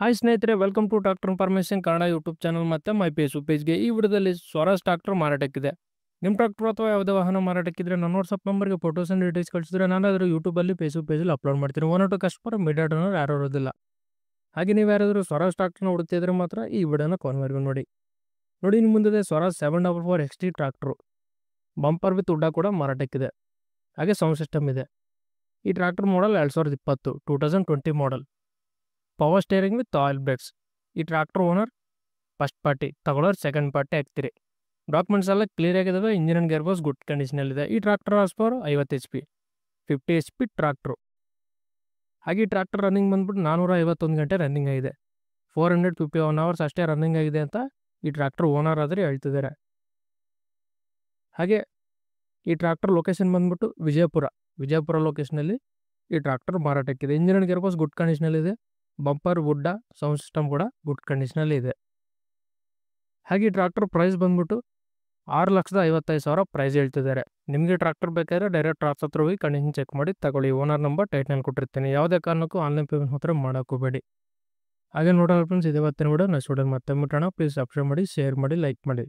hi ಸ್ನೇಹಿತರೆ welcome to doctor information Kannada YouTube channel ಮತ್ತು my Facebook ಪೇಜ್ಗೆ ಈ ವಿಡಿಯೋದಲ್ಲಿ ಸ್ವರಾಜ್ ಟ್ರಾಕ್ಟರ್ ಮಾರಾಟಕ್ಕಿದೆ ನಿಮ್ಮ ಟ್ರಾಕ್ಟರ್ ಅಥವಾ ಯಾವುದೇ ವಾಹನ ಮಾರಾಟಕ್ಕಿದ್ರೆ ನನ್ನ ವಾಟ್ಸಪ್ ನಂಬರ್ಗೆ ಫೋಟೋಸ್ ಆ್ಯಂಡ್ ಡೀಟೇಲ್ಸ್ ಕಳಿಸಿದ್ರೆ ನಾನು ಅದರ ಯೂಟ್ಯೂಬಲ್ಲಿ ಫೇಸ್ಬುಕ್ ಪೇಜಲ್ಲಿ ಅಪ್ಲೋಡ್ ಮಾಡ್ತೀನಿ one to customer media donor ಯಾರು ಇರೋದಿಲ್ಲ ಹಾಗೆ ನೀವು ಯಾರಾದರೂ ಸ್ವರಾಜ್ ಟ್ರಾಕ್ಟರ್ನ ಹುಡುಕ್ತಿದ್ರೆ ಮಾತ್ರ ಈ ವಿಡಿಯೋನ ಕಾಲ್ ನೋಡಿ ನೋಡಿ ನಿಮ್ಮ ಮುಂದೆ Swaraj seven double four X T tractor bumper with ಉಡ್ಡ ಕೂಡ ಮಾರಾಟಕ್ಕಿದೆ ಹಾಗೆ ಸೌಂಡ್ ಸಿಸ್ಟಮ್ ಇದೆ ಈ ಟ್ರಾಕ್ಟರ್ ಮಾಡಲ್ ಎರಡು ಸಾವಿರದ ಇಪ್ಪತ್ತು two thousand twenty model power steering with oil brakes ಈ ಟ್ರ್ಯಾಕ್ಟರ್ ಓನರ್ ಫಸ್ಟ್ ಪಾರ್ಟಿ ತಗೊಳ್ಳೋರು ಸೆಕೆಂಡ್ ಪಾರ್ಟಿ ಹಾಕ್ತೀರಿ ಡಾಕ್ಯುಮೆಂಟ್ಸ್ ಎಲ್ಲ ಕ್ಲಿಯರ್ ಆಗಿದ್ದಾವೆ ಇಂಜಿನ್ ಗೇರ್ ಬಾಸ್ ಗುಡ್ ಕಂಡೀಷನಲ್ಲಿದೆ ಈ ಟ್ರ್ಯಾಕ್ಟರ್ ಆಸ್ ಪವರ್ ಐವತ್ತು H P fifty H P tractor ಹಾಗೆ ಈ ಟ್ರ್ಯಾಕ್ಟರ್ ರನ್ನಿಂಗ್ ಬಂದ್ಬಿಟ್ಟು ನಾನ್ನೂರ ಐವತ್ತೊಂದು ಗಂಟೆ ರನ್ನಿಂಗ್ ಆಗಿದೆ four hundred fifty one hours ಅಷ್ಟೇ ರನ್ನಿಂಗ್ ಆಗಿದೆ ಅಂತ ಈ ಟ್ರ್ಯಾಕ್ಟರ್ ಓನರ್ ಆದರೆ ಹೇಳ್ತಿದ್ದಾರೆ ಹಾಗೆ ಈ ಟ್ರ್ಯಾಕ್ಟರ್ ಲೊಕೇಶನ್ ಬಂದ್ಬಿಟ್ಟು ವಿಜಯಪುರ ವಿಜಯಪುರ ಲೊಕೇಶನಲ್ಲಿ ಈ ಟ್ರ್ಯಾಕ್ಟರ್ ಮಾರಾಟಕ್ಕಿದೆ ಇಂಜಿನ್ ಗೇರ್ ಬಾಕ್ಸ್ ಗುಡ್ ಕಂಡೀಷನಲ್ಲಿದೆ ಬಂಪರ್ ವುಡ್ಡ ಸೌಂಡ್ ಸಿಸ್ಟಮ್ ಕೂಡ ಗುಡ್ ಕಂಡೀಷನಲ್ಲಿ ಇದೆ ಹಾಗೆ ಟ್ರಾಕ್ಟರ್ ಪ್ರೈಸ್ ಬಂದ್ಬಿಟ್ಟು ಆರು ಲಕ್ಷದ ಐವತ್ತೈದು ಸಾವಿರ ಪ್ರೈಸ್ ಹೇಳ್ತಿದ್ದಾರೆ ನಿಮಗೆ ಟ್ರಾಕ್ಟರ್ ಬೇಕಾದ್ರೆ ಡೈರೆಕ್ಟ್ ಟ್ರಾಕ್ಟರ್ ಹತ್ರ ಹೋಗಿ ಕಂಡೀಷನ್ ಚೆಕ್ ಮಾಡಿ ತಗೊಳ್ಳಿ ಓನರ್ ನಂಬರ್ ಟೈಟ್ನಲ್ಲಿ ಕೊಟ್ಟಿರ್ತೀನಿ ಯಾವುದೇ ಕಾರಣಕ್ಕೂ ಆನ್ಲೈನ್ ಪೇಮೆಂಟ್ ಮಾತ್ರ ಮಾಡೋಕ್ಕೋಬೇಡಿ ಹಾಗೆ ನೋಡೋಣ ಫ್ರೆಂಡ್ಸ್ ಬರ್ತೀನಿ ಕೂಡ ನಾನು ಸ್ಟೂಡೆಂಟ್ ಮತ್ತೆ ಮುಟ್ಟೋಣ ಪ್ಲೀಸ್ ಸಬ್ಸ್ಕ್ರೈಬ್ ಮಾಡಿ ಶೇರ್ ಮಾಡಿ ಲೈಕ್ ಮಾಡಿ